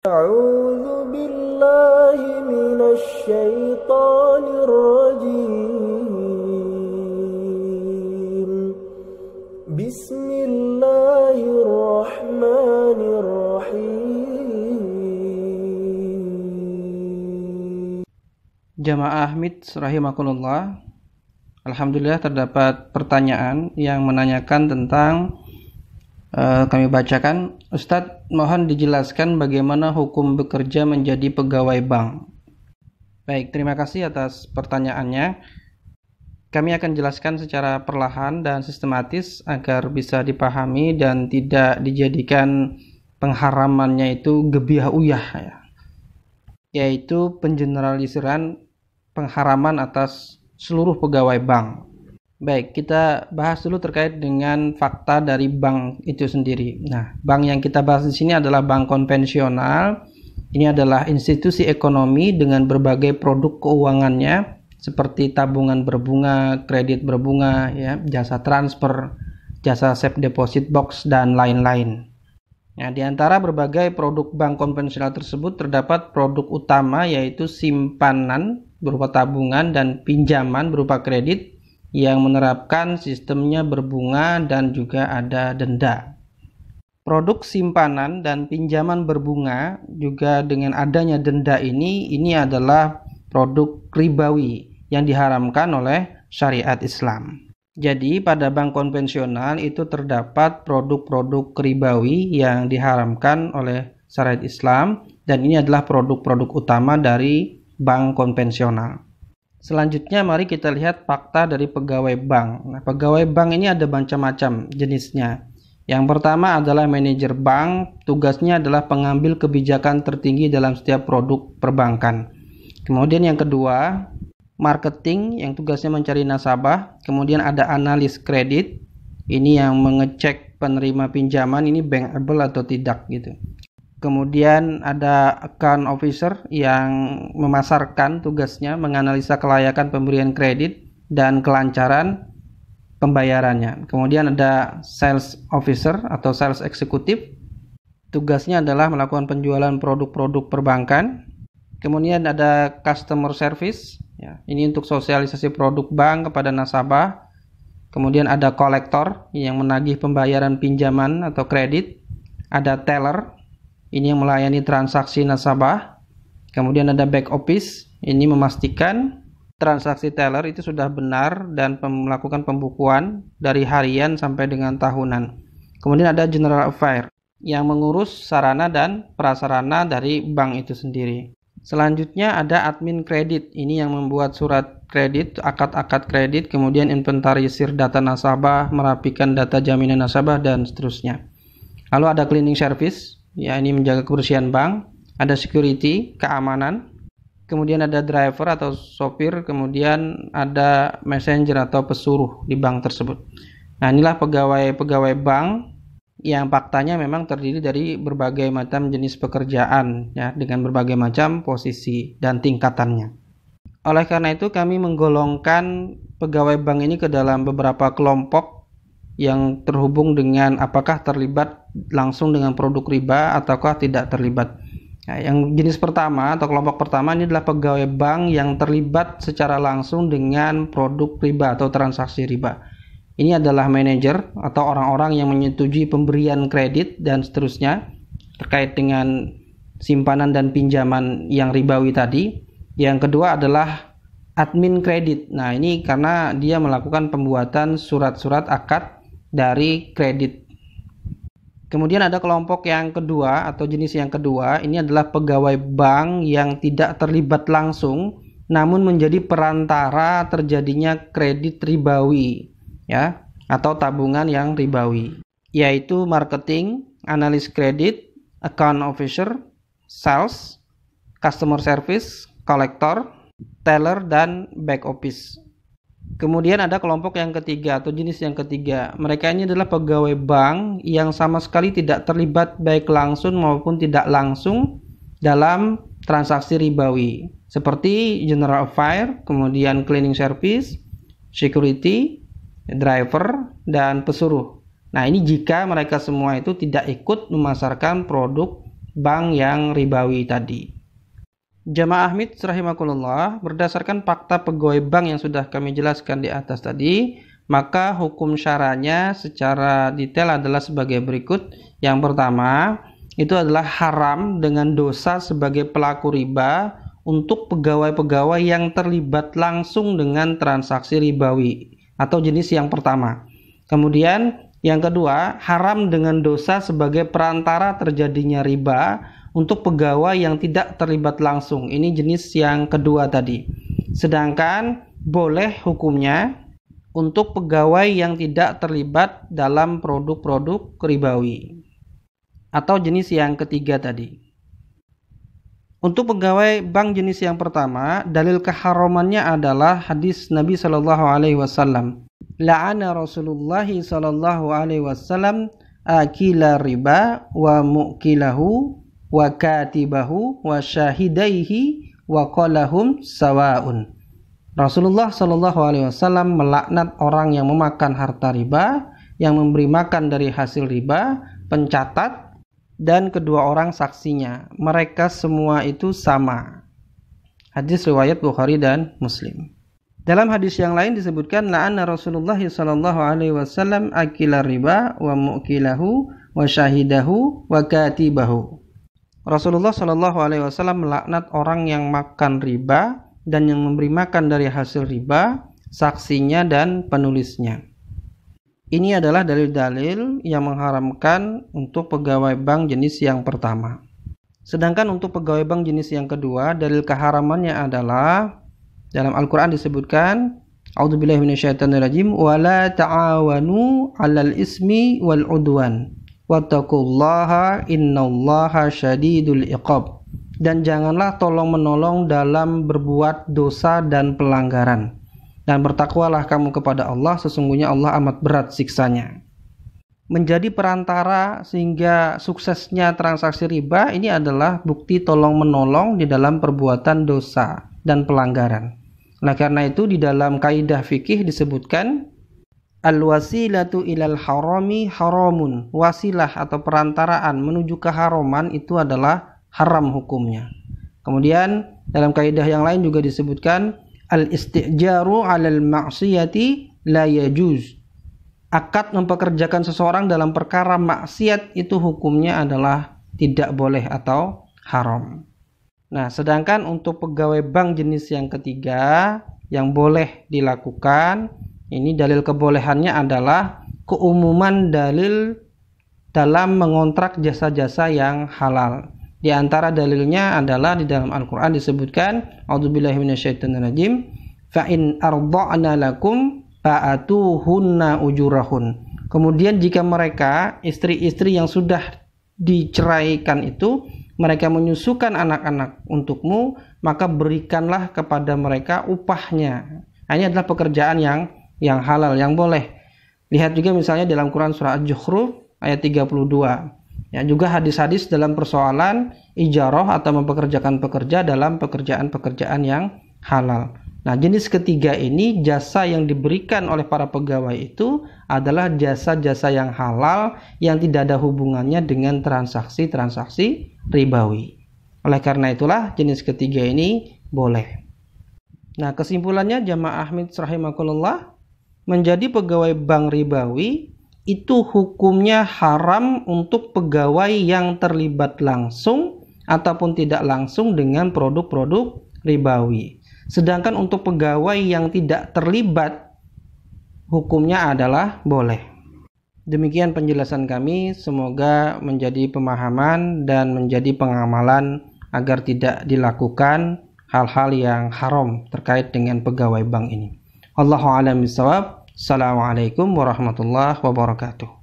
أعوذ بالله من الشيطان الرجيم Jamaah Mid rahimakumullah Alhamdulillah terdapat pertanyaan yang menanyakan tentang uh, kami bacakan Ustadz, mohon dijelaskan bagaimana hukum bekerja menjadi pegawai bank. Baik, terima kasih atas pertanyaannya. Kami akan jelaskan secara perlahan dan sistematis agar bisa dipahami dan tidak dijadikan pengharamannya itu gebiah uyah ya. Yaitu pengeneralisiran pengharaman atas seluruh pegawai bank. Baik, kita bahas dulu terkait dengan fakta dari bank itu sendiri. Nah, bank yang kita bahas di sini adalah bank konvensional. Ini adalah institusi ekonomi dengan berbagai produk keuangannya seperti tabungan berbunga, kredit berbunga, ya, jasa transfer, jasa safe deposit box dan lain-lain. Nah, di antara berbagai produk bank konvensional tersebut terdapat produk utama yaitu simpanan berupa tabungan dan pinjaman berupa kredit yang menerapkan sistemnya berbunga dan juga ada denda. Produk simpanan dan pinjaman berbunga juga dengan adanya denda ini ini adalah produk ribawi yang diharamkan oleh syariat Islam. Jadi pada bank konvensional itu terdapat produk-produk ribawi yang diharamkan oleh syariat Islam dan ini adalah produk-produk utama dari bank konvensional. Selanjutnya mari kita lihat fakta dari pegawai bank. Nah, pegawai bank ini ada macam-macam jenisnya. Yang pertama adalah manajer bank, tugasnya adalah pengambil kebijakan tertinggi dalam setiap produk perbankan. Kemudian yang kedua, marketing yang tugasnya mencari nasabah, kemudian ada analis kredit, ini yang mengecek penerima pinjaman ini bankable atau tidak gitu. Kemudian ada account officer yang memasarkan tugasnya menganalisa kelayakan pemberian kredit dan kelancaran pembayarannya. Kemudian ada sales officer atau sales eksekutif. Tugasnya adalah melakukan penjualan produk-produk perbankan. Kemudian ada customer service. Ya. ini untuk sosialisasi produk bank kepada nasabah. Kemudian ada kolektor yang menagih pembayaran pinjaman atau kredit. Ada teller ini yang melayani transaksi nasabah. Kemudian ada back office, ini memastikan transaksi teller itu sudah benar dan melakukan pembukuan dari harian sampai dengan tahunan. Kemudian ada general affair yang mengurus sarana dan prasarana dari bank itu sendiri. Selanjutnya ada admin kredit. Ini yang membuat surat kredit, akad-akad kredit, kemudian inventarisir data nasabah, merapikan data jaminan nasabah dan seterusnya. Lalu ada cleaning service ya ini menjaga kebersihan bank, ada security, keamanan, kemudian ada driver atau sopir, kemudian ada messenger atau pesuruh di bank tersebut. Nah, inilah pegawai-pegawai bank yang faktanya memang terdiri dari berbagai macam jenis pekerjaan ya dengan berbagai macam posisi dan tingkatannya. Oleh karena itu kami menggolongkan pegawai bank ini ke dalam beberapa kelompok yang terhubung dengan apakah terlibat langsung dengan produk riba ataukah tidak terlibat. Nah, yang jenis pertama atau kelompok pertama ini adalah pegawai bank yang terlibat secara langsung dengan produk riba atau transaksi riba. Ini adalah manajer atau orang-orang yang menyetujui pemberian kredit dan seterusnya terkait dengan simpanan dan pinjaman yang ribawi tadi. Yang kedua adalah admin kredit. Nah, ini karena dia melakukan pembuatan surat-surat akad dari kredit Kemudian ada kelompok yang kedua atau jenis yang kedua, ini adalah pegawai bank yang tidak terlibat langsung namun menjadi perantara terjadinya kredit ribawi ya atau tabungan yang ribawi yaitu marketing, analis kredit, account officer, sales, customer service, kolektor, teller dan back office. Kemudian ada kelompok yang ketiga atau jenis yang ketiga. Mereka ini adalah pegawai bank yang sama sekali tidak terlibat baik langsung maupun tidak langsung dalam transaksi ribawi. Seperti general fire, kemudian cleaning service, security, driver, dan pesuruh. Nah ini jika mereka semua itu tidak ikut memasarkan produk bank yang ribawi tadi. Jamaah MIT rahimakumullah berdasarkan fakta pegawai bank yang sudah kami jelaskan di atas tadi, maka hukum syaranya secara detail adalah sebagai berikut. Yang pertama, itu adalah haram dengan dosa sebagai pelaku riba untuk pegawai-pegawai yang terlibat langsung dengan transaksi ribawi atau jenis yang pertama. Kemudian yang kedua, haram dengan dosa sebagai perantara terjadinya riba untuk pegawai yang tidak terlibat langsung. Ini jenis yang kedua tadi. Sedangkan boleh hukumnya untuk pegawai yang tidak terlibat dalam produk-produk ribawi atau jenis yang ketiga tadi. Untuk pegawai bank jenis yang pertama, dalil keharamannya adalah hadis Nabi Shallallahu Alaihi Wasallam. La'ana Rasulullah Shallallahu Alaihi Wasallam akila riba wa mu'kilahu wa katibahu wa syahidaihi wa qalahum sawaun. Rasulullah Shallallahu alaihi wasallam melaknat orang yang memakan harta riba, yang memberi makan dari hasil riba, pencatat dan kedua orang saksinya. Mereka semua itu sama. Hadis riwayat Bukhari dan Muslim. Dalam hadis yang lain disebutkan la'anna Rasulullah sallallahu alaihi wasallam akila riba wa mu'kilahu wa syahidahu wa katibahu. Rasulullah Shallallahu Alaihi Wasallam melaknat orang yang makan riba dan yang memberi makan dari hasil riba, saksinya dan penulisnya. Ini adalah dalil-dalil yang mengharamkan untuk pegawai bank jenis yang pertama. Sedangkan untuk pegawai bank jenis yang kedua, dalil keharamannya adalah dalam Al-Qur'an disebutkan A'udzubillahiminasyaitanirajim wala ta'awanu 'alal ismi wal Wattaqullaha innallaha syadidul iqab. Dan janganlah tolong menolong dalam berbuat dosa dan pelanggaran. Dan bertakwalah kamu kepada Allah, sesungguhnya Allah amat berat siksanya. Menjadi perantara sehingga suksesnya transaksi riba ini adalah bukti tolong menolong di dalam perbuatan dosa dan pelanggaran. Nah, karena itu di dalam kaidah fikih disebutkan Al-wasilatu ilal harami haramun. Wasilah atau perantaraan menuju keharaman itu adalah haram hukumnya. Kemudian dalam kaidah yang lain juga disebutkan al-istijaru alal ma'siyati la yajuz. Akad mempekerjakan seseorang dalam perkara maksiat itu hukumnya adalah tidak boleh atau haram. Nah, sedangkan untuk pegawai bank jenis yang ketiga yang boleh dilakukan ini dalil kebolehannya adalah keumuman dalil dalam mengontrak jasa-jasa yang halal. Di antara dalilnya adalah di dalam Al-Qur'an disebutkan A'udzubillahi fa'in fa in arda'na lakum fa'atuhunna ujurahun. Kemudian jika mereka istri-istri yang sudah diceraikan itu mereka menyusukan anak-anak untukmu maka berikanlah kepada mereka upahnya. Ini adalah pekerjaan yang yang halal yang boleh. Lihat juga misalnya dalam Quran surah Al-Jukhruf ayat 32. Ya, juga hadis-hadis dalam persoalan ijaroh atau mempekerjakan pekerja dalam pekerjaan-pekerjaan yang halal. Nah, jenis ketiga ini jasa yang diberikan oleh para pegawai itu adalah jasa-jasa yang halal yang tidak ada hubungannya dengan transaksi-transaksi ribawi. Oleh karena itulah jenis ketiga ini boleh. Nah, kesimpulannya jamaah Ahmad rahimakumullah menjadi pegawai bank ribawi itu hukumnya haram untuk pegawai yang terlibat langsung ataupun tidak langsung dengan produk-produk ribawi. Sedangkan untuk pegawai yang tidak terlibat hukumnya adalah boleh. Demikian penjelasan kami, semoga menjadi pemahaman dan menjadi pengamalan agar tidak dilakukan hal-hal yang haram terkait dengan pegawai bank ini. Wallahu alam bisawab. Assalamualaikum warahmatullahi wabarakatuh.